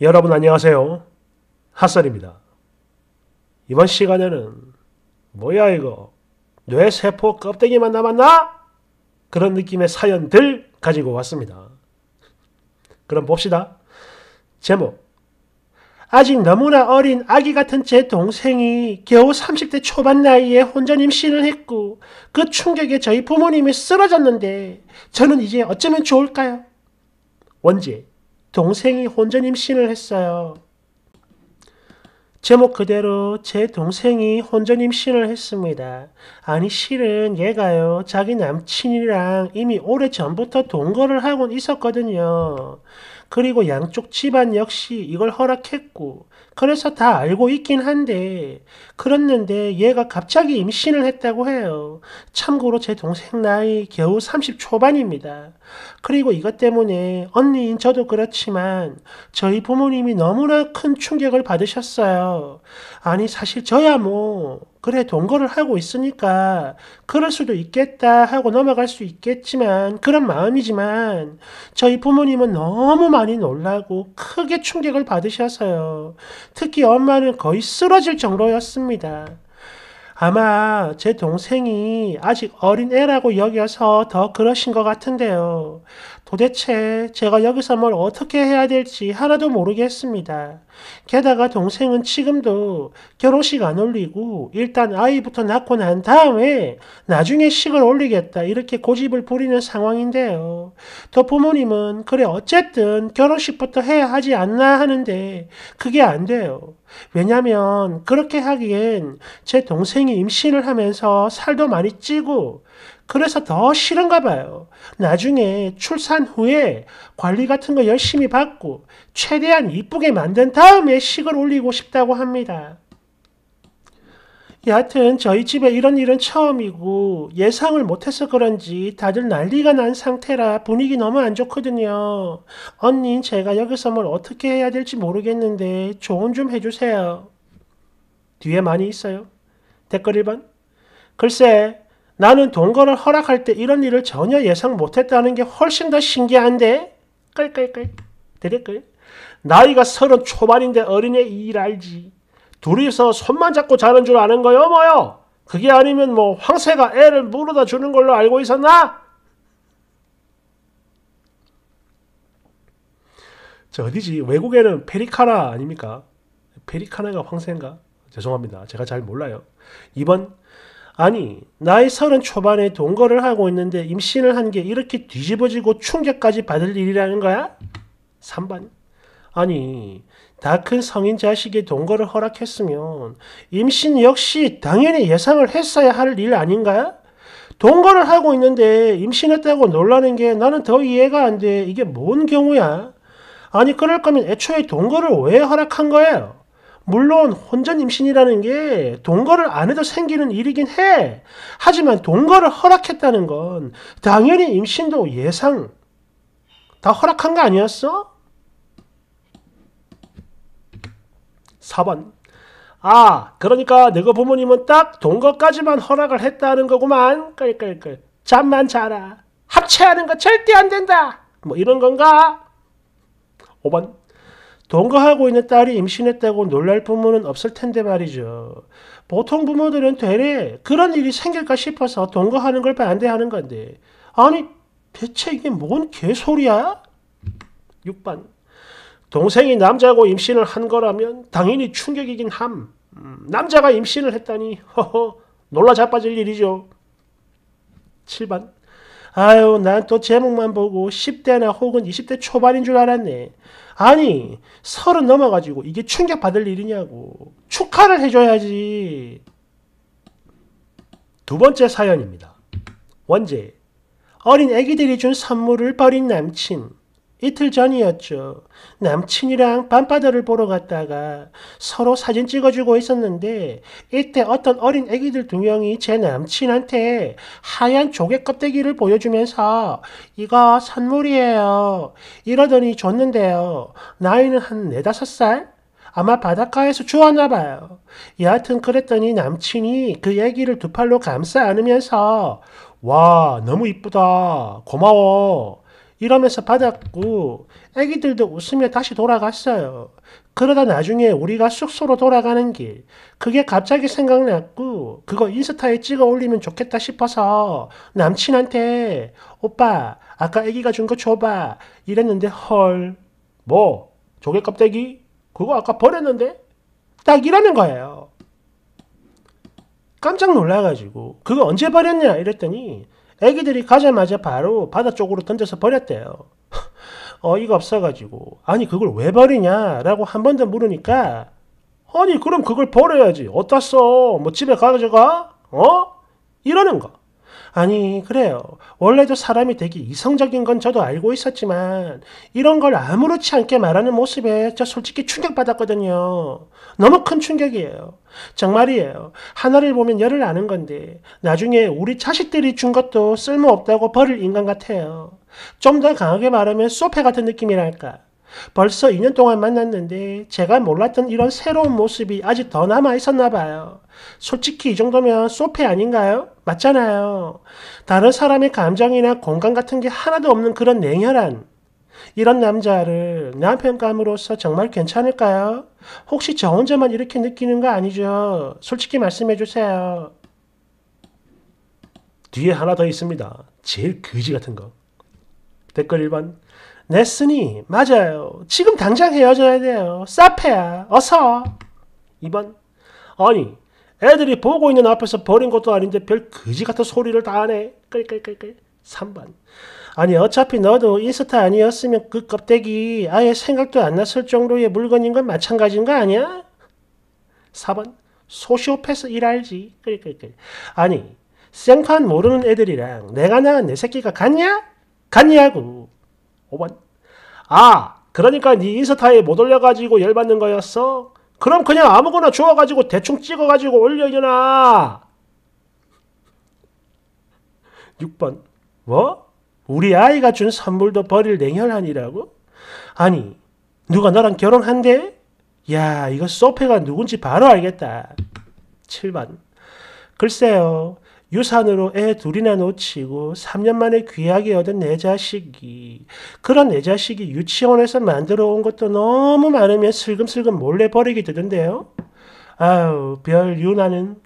여러분 안녕하세요. 핫설입니다. 이번 시간에는 뭐야 이거 뇌세포 껍데기만 남았나? 그런 느낌의 사연들 가지고 왔습니다. 그럼 봅시다. 제목 아직 너무나 어린 아기 같은 제 동생이 겨우 30대 초반 나이에 혼전 임신을 했고 그 충격에 저희 부모님이 쓰러졌는데 저는 이제 어쩌면 좋을까요? 원제 동생이 혼전 임신을 했어요. 제목 그대로 제 동생이 혼전 임신을 했습니다. 아니 실은 얘가요 자기 남친이랑 이미 오래 전부터 동거를 하고 있었거든요. 그리고 양쪽 집안 역시 이걸 허락했고 그래서 다 알고 있긴 한데 그랬는데 얘가 갑자기 임신을 했다고 해요. 참고로 제 동생 나이 겨우 30 초반입니다. 그리고 이것 때문에 언니인 저도 그렇지만 저희 부모님이 너무나 큰 충격을 받으셨어요. 아니 사실 저야 뭐 그래 동 거를 하고 있으니까 그럴 수도 있겠다 하고 넘어갈 수 있겠지만 그런 마음이지만 저희 부모님은 너무 많이 놀라고 크게 충격을 받으셔서요. 특히 엄마는 거의 쓰러질 정도였습니다. 아마 제 동생이 아직 어린 애라고 여겨서 더 그러신 것 같은데요. 도대체 제가 여기서 뭘 어떻게 해야 될지 하나도 모르겠습니다. 게다가 동생은 지금도 결혼식 안 올리고 일단 아이부터 낳고 난 다음에 나중에 식을 올리겠다 이렇게 고집을 부리는 상황인데요. 또 부모님은 그래 어쨌든 결혼식부터 해야 하지 않나 하는데 그게 안 돼요. 왜냐면 그렇게 하기엔 제 동생이 임신을 하면서 살도 많이 찌고 그래서 더 싫은가 봐요. 나중에 출산 후에 관리 같은 거 열심히 받고 최대한 이쁘게 만든 다음에 식을 올리고 싶다고 합니다. 여하튼 저희 집에 이런 일은 처음이고 예상을 못해서 그런지 다들 난리가 난 상태라 분위기 너무 안 좋거든요. 언니 제가 여기서 뭘 어떻게 해야 될지 모르겠는데 조언 좀 해주세요. 뒤에 많이 있어요. 댓글 1번. 글쎄, 나는 동거를 허락할 때 이런 일을 전혀 예상 못했다는 게 훨씬 더 신기한데? 끌끌끌. 대댓끌 나이가 서른 초반인데 어린애 일 알지. 둘이서 손만 잡고 자는 줄 아는 거요 뭐요? 그게 아니면 뭐 황새가 애를 물어다 주는 걸로 알고 있었나? 저 어디지? 외국에는 페리카나 아닙니까? 페리카나가 황새인가? 죄송합니다. 제가 잘 몰라요. 이번 아니, 나이 서른 초반에 동거를 하고 있는데 임신을 한 게 이렇게 뒤집어지고 충격까지 받을 일이라는 거야? 3번. 아니, 다 큰 성인 자식의 동거를 허락했으면 임신 역시 당연히 예상을 했어야 할 일 아닌가요? 동거를 하고 있는데 임신했다고 놀라는 게 나는 더 이해가 안 돼. 이게 뭔 경우야? 아니, 그럴 거면 애초에 동거를 왜 허락한 거예요? 물론 혼전 임신이라는 게 동거를 안 해도 생기는 일이긴 해. 하지만 동거를 허락했다는 건 당연히 임신도 예상 다 허락한 거 아니었어? 4번 아 그러니까 내가 부모님은 딱 동거까지만 허락을 했다는 거구만 끌끌끌 잠만 자라 합체하는 거 절대 안 된다 뭐 이런 건가? 5번 동거하고 있는 딸이 임신했다고 놀랄 부모는 없을 텐데 말이죠. 보통 부모들은 되레 그런 일이 생길까 싶어서 동거하는 걸 반대하는 건데 아니 대체 이게 뭔 개소리야? 6번 동생이 남자고 임신을 한 거라면 당연히 충격이긴 함. 음, 남자가 임신을 했다니 허허 놀라 자빠질 일이죠. 7번 아유, 난 또 제목만 보고 10대나 혹은 20대 초반인 줄 알았네. 아니, 서른 넘어가지고 이게 충격받을 일이냐고. 축하를 해줘야지. 두 번째 사연입니다. 원제. 어린 애기들이 준 선물을 버린 남친. 이틀 전이었죠. 남친이랑 밤바다를 보러 갔다가 서로 사진 찍어주고 있었는데 이때 어떤 어린 애기들 두 명이 제 남친한테 하얀 조개 껍데기를 보여주면서 이거 선물이에요. 이러더니 줬는데요. 나이는 한 네다섯 살? 아마 바닷가에서 주웠나 봐요. 여하튼 그랬더니 남친이 그 얘기를 두 팔로 감싸 안으면서 와 너무 이쁘다 고마워 이러면서 받았고 애기들도 웃으며 다시 돌아갔어요. 그러다 나중에 우리가 숙소로 돌아가는 길 그게 갑자기 생각났고 그거 인스타에 찍어 올리면 좋겠다 싶어서 남친한테 오빠 아까 애기가 준 거 줘봐 이랬는데 헐뭐 조개 껍데기 그거 아까 버렸는데 딱 이러는 거예요. 깜짝 놀라가지고 그거 언제 버렸냐 이랬더니 애기들이 가자마자 바로 바다 쪽으로 던져서 버렸대요. 어이가 없어가지고 아니 그걸 왜 버리냐라고 한 번 더 물으니까 아니 그럼 그걸 버려야지 어따 써뭐 집에 가져가 어 이러는 거 아니, 그래요. 원래도 사람이 되게 이성적인 건 저도 알고 있었지만, 이런 걸 아무렇지 않게 말하는 모습에 저 솔직히 충격받았거든요. 너무 큰 충격이에요. 정말이에요. 하나를 보면 열을 아는 건데, 나중에 우리 자식들이 준 것도 쓸모없다고 버릴 인간 같아요. 좀 더 강하게 말하면 소패 같은 느낌이랄까. 벌써 2년 동안 만났는데 제가 몰랐던 이런 새로운 모습이 아직 더 남아 있었나 봐요. 솔직히 이 정도면 소패 아닌가요? 맞잖아요. 다른 사람의 감정이나 공감 같은 게 하나도 없는 그런 냉혈한 이런 남자를 남편감으로서 정말 괜찮을까요? 혹시 저 혼자만 이렇게 느끼는 거 아니죠? 솔직히 말씀해 주세요. 뒤에 하나 더 있습니다. 제일 거지 같은 거. 댓글 1번. 냈으니 맞아요. 지금 당장 헤어져야 돼요. 싸패야. 어서. 2번. 아니 애들이 보고 있는 앞에서 버린 것도 아닌데 별 그지 같은 소리를 다 하네. 끌끌 끌끌. 3번. 아니 어차피 너도 인스타 아니었으면 그 껍데기 아예 생각도 안 났을 정도의 물건인 건 마찬가지인 거 아니야? 4번. 소시오패스 일알지. 끌끌끌. 아니 생판 모르는 애들이랑 내가 낳은 내 새끼가 같냐? 같냐고. 5번. 아 그러니까 네 인스타에 못 올려가지고 열받는 거였어? 그럼 그냥 아무거나 주워가지고 대충 찍어가지고 올려 주나 6번 뭐? 우리 아이가 준 선물도 버릴 냉혈한이라고? 아니 누가 너랑 결혼한대? 야 이거 소페가 누군지 바로 알겠다. 7번 글쎄요 유산으로 애 둘이나 놓치고 3년 만에 귀하게 얻은 내 자식이 그런 내 자식이 유치원에서 만들어 온 것도 너무 많으면 슬금슬금 몰래 버리게 되던데요. 아우 별 유나는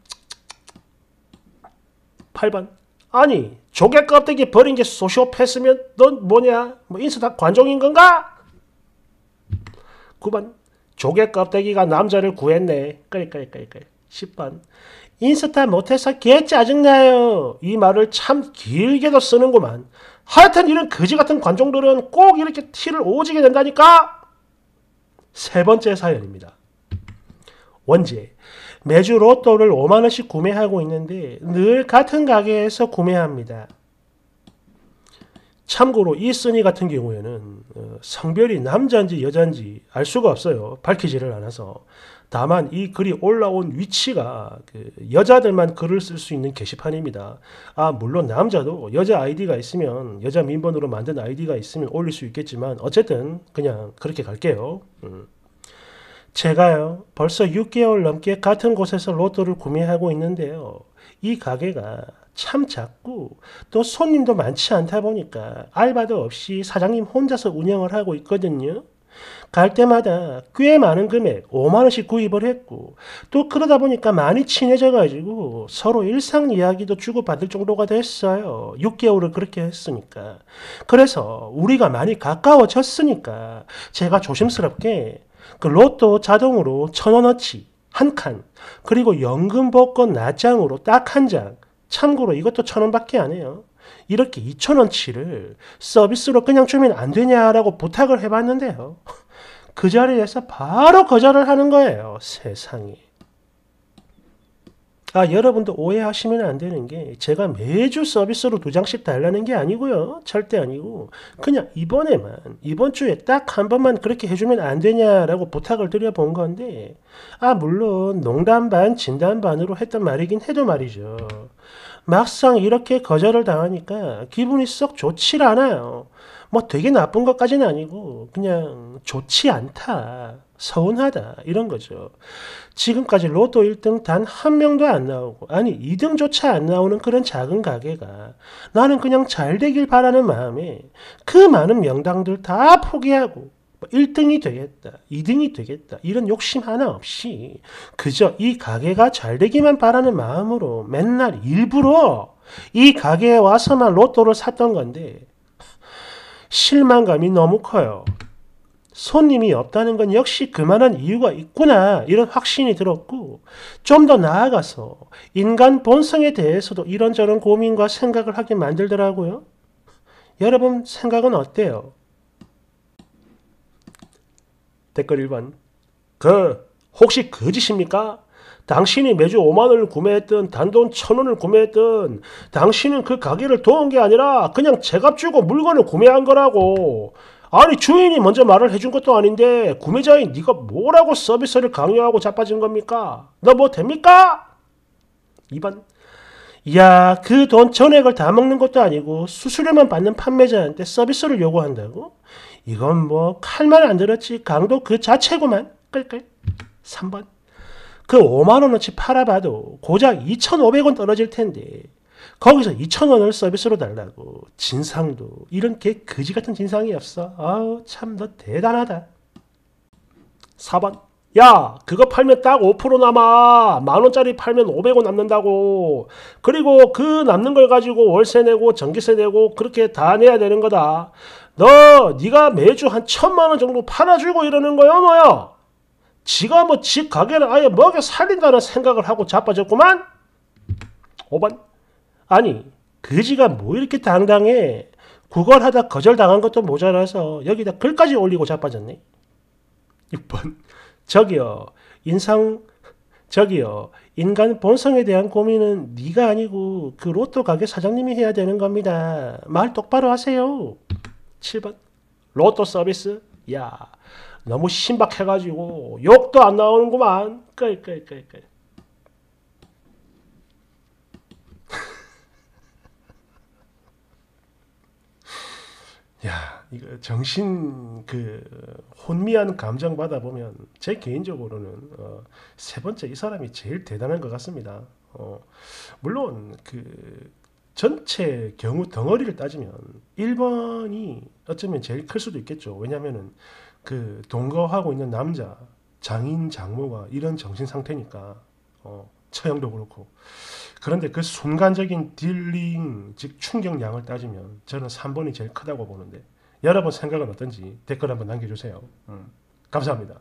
8번 아니 조개 껍데기 버린 게 소시오패스면 넌 뭐냐 뭐 인스타 관종인 건가? 9번 조개 껍데기가 남자를 구했네. 그래 그래 10번 인스타 못해서 개 짜증나요. 이 말을 참 길게도 쓰는구만. 하여튼 이런 거지 같은 관종들은 꼭 이렇게 티를 오지게 된다니까. 세 번째 사연입니다. 원제 매주 로또를 5만원씩 구매하고 있는데 늘 같은 가게에서 구매합니다. 참고로 이 쓰니 같은 경우에는 어, 성별이 남자인지 여자인지 알 수가 없어요. 밝히지를 않아서. 다만 이 글이 올라온 위치가 그 여자들만 글을 쓸 수 있는 게시판입니다. 아 물론 남자도 여자 아이디가 있으면 여자 민번으로 만든 아이디가 있으면 올릴 수 있겠지만 어쨌든 그냥 그렇게 갈게요. 음. 제가요 벌써 6개월 넘게 같은 곳에서 로또를 구매하고 있는데요. 이 가게가 참 작고 또 손님도 많지 않다 보니까 알바도 없이 사장님 혼자서 운영을 하고 있거든요. 갈 때마다 꽤 많은 금액 5만원씩 구입을 했고 또 그러다 보니까 많이 친해져 가지고 서로 일상 이야기도 주고받을 정도가 됐어요. 6개월을 그렇게 했으니까. 그래서 우리가 많이 가까워졌으니까 제가 조심스럽게 그 로또 자동으로 천원어치 한 칸, 그리고 연금 복권 낮장으로 딱 한 장, 참고로 이것도 천 원밖에 안 해요. 이렇게 2천 원치를 서비스로 그냥 주면 안 되냐라고 부탁을 해봤는데요. 그 자리에서 바로 거절을 하는 거예요. 세상이. 아, 여러분도 오해하시면 안 되는 게 제가 매주 서비스로 두 장씩 달라는 게 아니고요. 절대 아니고 그냥 이번에만 이번 주에 딱 한 번만 그렇게 해주면 안 되냐라고 부탁을 드려본 건데 아 물론 농담 반 진담 반으로 했던 말이긴 해도 말이죠. 막상 이렇게 거절을 당하니까 기분이 썩 좋질 않아요. 뭐 되게 나쁜 것까지는 아니고 그냥 좋지 않다. 서운하다 이런 거죠. 지금까지 로또 1등 단 한 명도 안 나오고 아니 2등조차 안 나오는 그런 작은 가게가 나는 그냥 잘 되길 바라는 마음에 그 많은 명당들 다 포기하고 1등이 뭐 되겠다, 2등이 되겠다 이런 욕심 하나 없이 그저 이 가게가 잘 되기만 바라는 마음으로 맨날 일부러 이 가게에 와서만 로또를 샀던 건데 실망감이 너무 커요. 손님이 없다는 건 역시 그만한 이유가 있구나 이런 확신이 들었고 좀 더 나아가서 인간 본성에 대해서도 이런저런 고민과 생각을 하게 만들더라고요. 여러분 생각은 어때요? 댓글 1번 그 혹시 거짓입니까? 당신이 매주 5만 원을 구매했던 단돈 1 0 0 0 원을 구매했던 당신은 그 가게를 도운 게 아니라 그냥 제값 주고 물건을 구매한 거라고. 아니 주인이 먼저 말을 해준 것도 아닌데 구매자인 네가 뭐라고 서비스를 강요하고 자빠진 겁니까? 너 뭐 됩니까? 2번 야 그 돈 전액을 다 먹는 것도 아니고 수수료만 받는 판매자한테 서비스를 요구한다고? 이건 뭐 칼만 안 들었지 강도 그 자체구만 끌끌 3번 그 5만원어치 팔아봐도 고작 2,500원 떨어질 텐데 거기서 2,000원을 서비스로 달라고 진상도 이런 개그지 같은 진상이 없어 아우 참너 대단하다 4번 야 그거 팔면 딱 5% 남아 만원짜리 팔면 500원 남는다고 그리고 그 남는 걸 가지고 월세 내고 전기세 내고 그렇게 다 내야 되는 거다 너 네가 매주 한 천만원 정도 팔아주고 이러는 거야 뭐야 지가 뭐지 가게를 아예 먹여 살린다는 생각을 하고 자빠졌구만? 5번 아니 그지가 뭐 이렇게 당당해 구걸하다 거절당한 것도 모자라서 여기다 글까지 올리고 자빠졌네 6번 저기요 인상 저기요 인간 본성에 대한 고민은 네가 아니고 그 로또 가게 사장님이 해야 되는 겁니다 말 똑바로 하세요 7번 로또 서비스 야 너무 신박해가지고 욕도 안 나오는구만. 끌끌끌끌. 야, 이거 정신 그 혼미한 감정 받아 보면 제 개인적으로는 어, 세 번째 이 사람이 제일 대단한 것 같습니다. 어, 물론 그 전체 경우 덩어리를 따지면 1번이 어쩌면 제일 클 수도 있겠죠. 왜냐면은 그 동거하고 있는 남자 장인 장모가 이런 정신 상태니까 어, 처형도 그렇고 그런데 그 순간적인 딜링 즉 충격량을 따지면 저는 3번이 제일 크다고 보는데 여러분 생각은 어떤지 댓글 한번 남겨주세요. 음, 감사합니다.